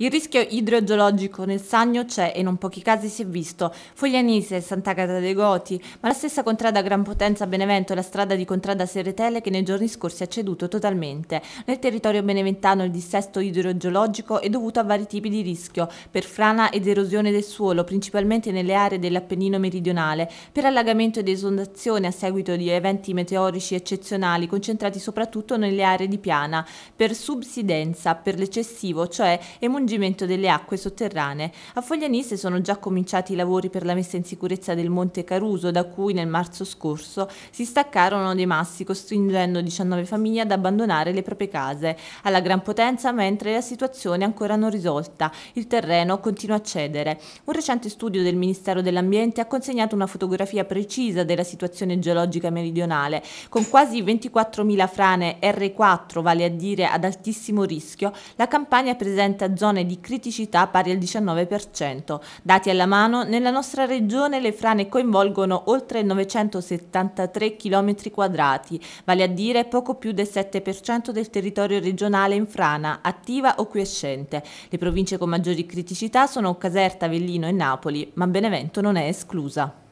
Il rischio idrogeologico nel Sannio c'è e in pochi casi si è visto. Foglianise e Sant'Agata dei Goti, ma la stessa contrada Gran Potenza Benevento e la strada di contrada Seretele che nei giorni scorsi ha ceduto totalmente. Nel territorio beneventano il dissesto idrogeologico è dovuto a vari tipi di rischio, per frana ed erosione del suolo, principalmente nelle aree dell'Appennino meridionale, per allagamento ed esondazione a seguito di eventi meteorici eccezionali concentrati soprattutto nelle aree di piana, per subsidenza, per l'eccessivo, cioè emunizzazione respingimento delle acque sotterranee. A Foglianise sono già cominciati i lavori per la messa in sicurezza del Monte Caruso, da cui nel marzo scorso si staccarono dei massi, costringendo 19 famiglie ad abbandonare le proprie case. Alla gran potenza, mentre la situazione è ancora non risolta, il terreno continua a cedere. Un recente studio del Ministero dell'Ambiente ha consegnato una fotografia precisa della situazione geologica meridionale, con quasi 24.000 frane R4, vale a dire ad altissimo rischio, la campagna presenta zone zone di criticità pari al 19%. Dati alla mano, nella nostra regione le frane coinvolgono oltre 973 km quadrati, vale a dire poco più del 7% del territorio regionale in frana, attiva o quiescente. Le province con maggiori criticità sono Caserta, Avellino e Napoli, ma Benevento non è esclusa.